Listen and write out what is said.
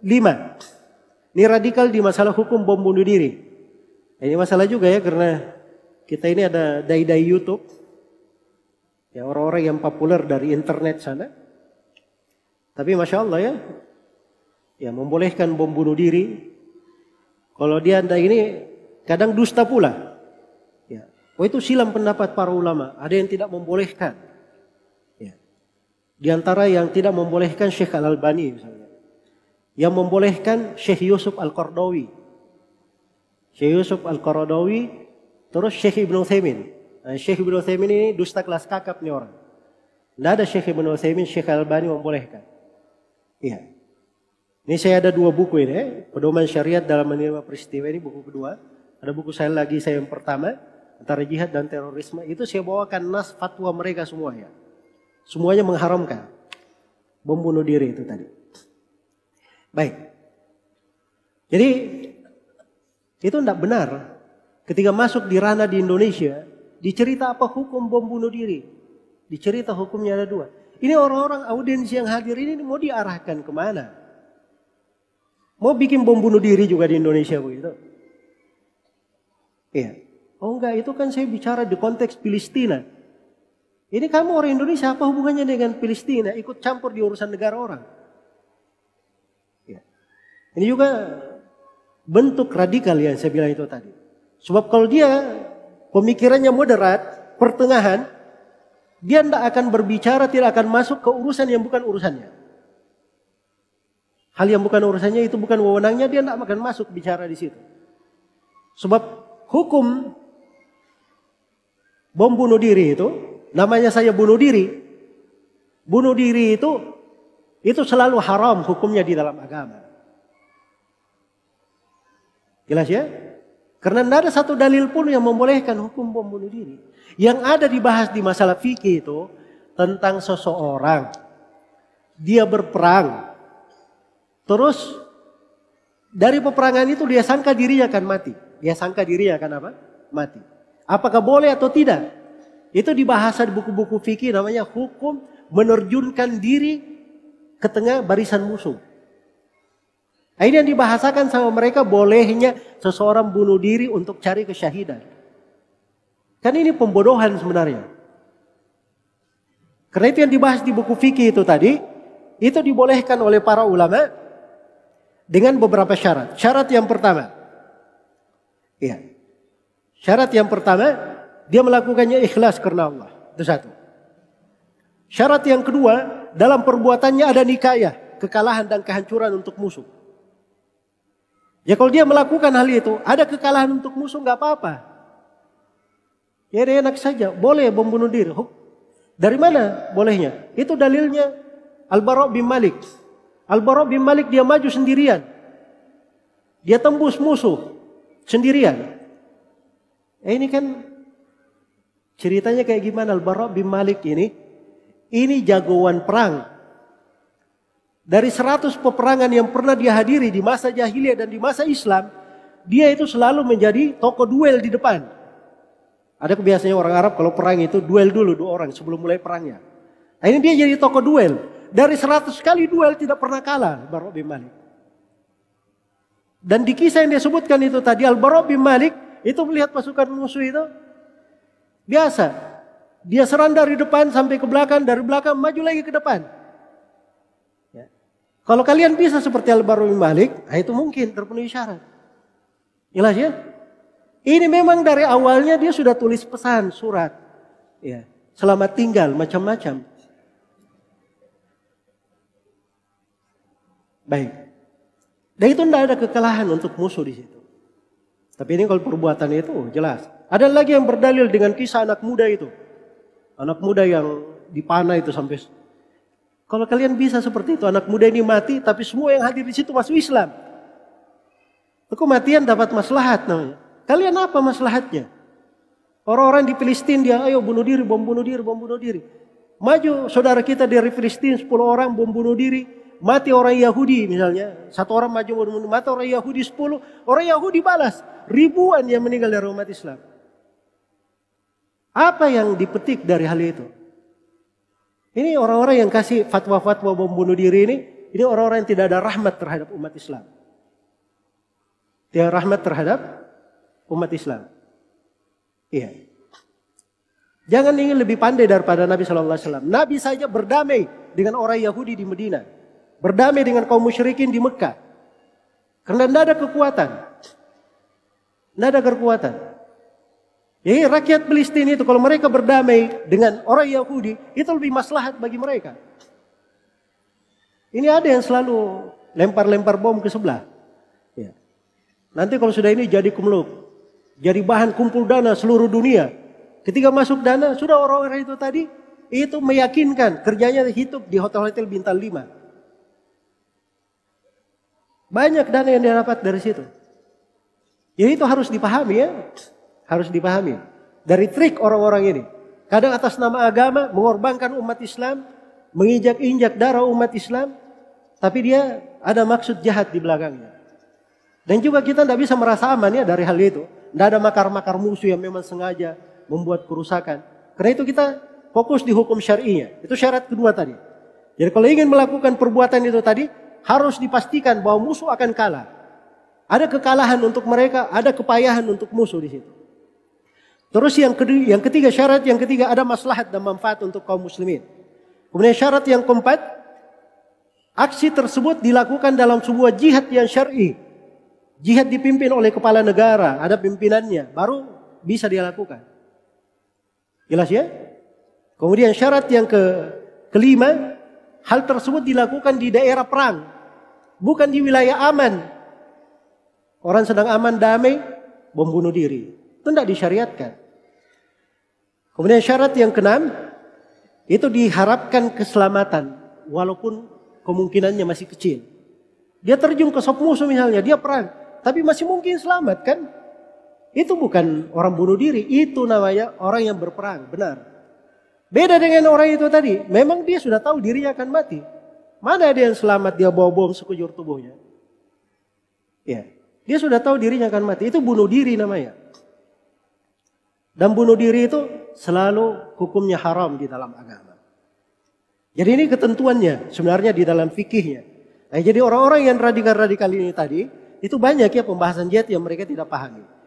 Lima, ini radikal di masalah hukum bom bunuh diri. Ini masalah juga ya karena kita ini ada dai-dai YouTube. Ya orang-orang yang populer dari internet sana. Tapi Masya Allah ya, ya membolehkan bom bunuh diri. Kalau dia anda ini kadang dusta pula. Ya. Oh itu silam pendapat para ulama. Ada yang tidak membolehkan. Ya. Di antara yang tidak membolehkan Sheikh Al Albani misalnya yang membolehkan Syekh Yusuf Al-Qardawi. Syekh Yusuf Al-Qardawi terus Syekh Ibn Uthaymin. Nah, Syekh Ibn Uthaymin ini dusta kelas kakap nih orang. Tidak ada Syekh Ibn Uthaymin, Syekh Al-Bani membolehkan. Iya. Ini saya ada dua buku ini, eh. pedoman syariat dalam menerima peristiwa ini buku kedua. Ada buku saya lagi saya yang pertama antara jihad dan terorisme itu saya bawakan nas fatwa mereka semua ya, Semuanya mengharamkan bom diri itu tadi. Baik. Jadi itu tidak benar. Ketika masuk di ranah di Indonesia, dicerita apa hukum bom bunuh diri. Dicerita hukumnya ada dua. Ini orang-orang audiens yang hadir ini mau diarahkan kemana? Mau bikin bom bunuh diri juga di Indonesia begitu? Iya. Oh enggak, itu kan saya bicara di konteks Palestina. Ini kamu orang Indonesia apa hubungannya dengan Palestina? Ikut campur di urusan negara orang. Ini juga bentuk radikal yang saya bilang itu tadi. Sebab kalau dia pemikirannya moderat, pertengahan, dia tidak akan berbicara, tidak akan masuk ke urusan yang bukan urusannya. Hal yang bukan urusannya itu bukan wewenangnya, dia tidak akan masuk bicara di situ. Sebab hukum bom bunuh diri itu, namanya saya bunuh diri, bunuh diri itu, itu selalu haram hukumnya di dalam agama. Jelas ya? Karena tidak ada satu dalil pun yang membolehkan hukum bom bunuh diri. Yang ada dibahas di masalah fikih itu tentang seseorang. Dia berperang. Terus dari peperangan itu dia sangka dirinya akan mati. Dia sangka dirinya akan apa? Mati. Apakah boleh atau tidak? Itu dibahas di buku-buku fikih namanya hukum menerjunkan diri ke tengah barisan musuh. Ini yang dibahasakan sama mereka bolehnya seseorang bunuh diri untuk cari kesyahidan. Kan ini pembodohan sebenarnya. Karena itu yang dibahas di buku fikih itu tadi, itu dibolehkan oleh para ulama dengan beberapa syarat. Syarat yang pertama, ya, syarat yang pertama dia melakukannya ikhlas karena Allah. Itu satu. Syarat yang kedua, dalam perbuatannya ada nikayah, kekalahan dan kehancuran untuk musuh. Ya kalau dia melakukan hal itu, ada kekalahan untuk musuh nggak apa-apa. Ya dia enak saja, boleh bom bunuh diri. Dari mana bolehnya? Itu dalilnya Al-Bara' bin Malik. Al-Bara' bin Malik dia maju sendirian. Dia tembus musuh sendirian. Eh, ini kan ceritanya kayak gimana Al-Bara' bin Malik ini? Ini jagoan perang dari seratus peperangan yang pernah dia hadiri di masa jahiliyah dan di masa Islam, dia itu selalu menjadi tokoh duel di depan. Ada kebiasaannya orang Arab kalau perang itu duel dulu dua orang sebelum mulai perangnya. Nah ini dia jadi tokoh duel. Dari seratus kali duel tidak pernah kalah al bin Malik. Dan di kisah yang dia sebutkan itu tadi al Barok bin Malik itu melihat pasukan musuh itu biasa. Dia serang dari depan sampai ke belakang, dari belakang maju lagi ke depan. Kalau kalian bisa seperti Al-Baru Malik, nah itu mungkin terpenuhi syarat. Jelas ya? Ini memang dari awalnya dia sudah tulis pesan, surat. Ya, selamat tinggal, macam-macam. Baik. Dan itu tidak ada kekalahan untuk musuh di situ. Tapi ini kalau perbuatan itu oh, jelas. Ada lagi yang berdalil dengan kisah anak muda itu. Anak muda yang dipanah itu sampai kalau kalian bisa seperti itu, anak muda ini mati, tapi semua yang hadir di situ masuk Islam. Aku Kematian dapat maslahat namanya. Kalian apa maslahatnya? Orang-orang di Filistin dia, ayo bunuh diri, bom bunuh diri, bom bunuh diri. Maju saudara kita dari Filistin 10 orang bom bunuh diri, mati orang Yahudi misalnya. Satu orang maju bunuh mati orang Yahudi 10, orang Yahudi balas. Ribuan yang meninggal dari umat Islam. Apa yang dipetik dari hal itu? Ini orang-orang yang kasih fatwa-fatwa bom bunuh diri ini, ini orang-orang yang tidak ada rahmat terhadap umat Islam. Tidak rahmat terhadap umat Islam. Iya. Jangan ingin lebih pandai daripada Nabi Shallallahu Alaihi Wasallam. Nabi saja berdamai dengan orang Yahudi di Medina, berdamai dengan kaum musyrikin di Mekah. Karena tidak ada kekuatan, tidak ada kekuatan. Jadi ya, iya, rakyat Palestina itu kalau mereka berdamai dengan orang Yahudi, itu lebih maslahat bagi mereka. Ini ada yang selalu lempar-lempar bom ke sebelah. Ya. Nanti kalau sudah ini jadi kumluk, jadi bahan kumpul dana seluruh dunia. Ketika masuk dana, sudah orang-orang itu tadi, itu meyakinkan kerjanya hidup di hotel-hotel bintang 5. Banyak dana yang dia dapat dari situ. Jadi ya, itu harus dipahami ya. Harus dipahami. Dari trik orang-orang ini. Kadang atas nama agama mengorbankan umat Islam, menginjak-injak darah umat Islam, tapi dia ada maksud jahat di belakangnya. Dan juga kita tidak bisa merasa aman ya dari hal itu. Tidak ada makar-makar musuh yang memang sengaja membuat kerusakan. Karena itu kita fokus di hukum syari'nya. Itu syarat kedua tadi. Jadi kalau ingin melakukan perbuatan itu tadi, harus dipastikan bahwa musuh akan kalah. Ada kekalahan untuk mereka, ada kepayahan untuk musuh di situ. Terus yang ketiga, yang ketiga syarat yang ketiga ada maslahat dan manfaat untuk kaum muslimin. Kemudian syarat yang keempat, aksi tersebut dilakukan dalam sebuah jihad yang syar'i. Jihad dipimpin oleh kepala negara, ada pimpinannya, baru bisa dilakukan. Jelas ya? Kemudian syarat yang ke kelima, hal tersebut dilakukan di daerah perang, bukan di wilayah aman. Orang sedang aman damai, bom bunuh diri. Itu tidak disyariatkan. Kemudian syarat yang keenam, itu diharapkan keselamatan walaupun kemungkinannya masih kecil. Dia terjun ke sop musuh misalnya, dia perang, tapi masih mungkin selamat kan? Itu bukan orang bunuh diri, itu namanya orang yang berperang, benar. Beda dengan orang itu tadi, memang dia sudah tahu dirinya akan mati. Mana ada yang selamat dia bawa bom sekujur tubuhnya? Ya, dia sudah tahu dirinya akan mati, itu bunuh diri namanya. Dan bunuh diri itu selalu hukumnya haram di dalam agama. Jadi ini ketentuannya sebenarnya di dalam fikihnya. Nah, jadi orang-orang yang radikal-radikal ini tadi itu banyak ya pembahasan jihad yang mereka tidak pahami.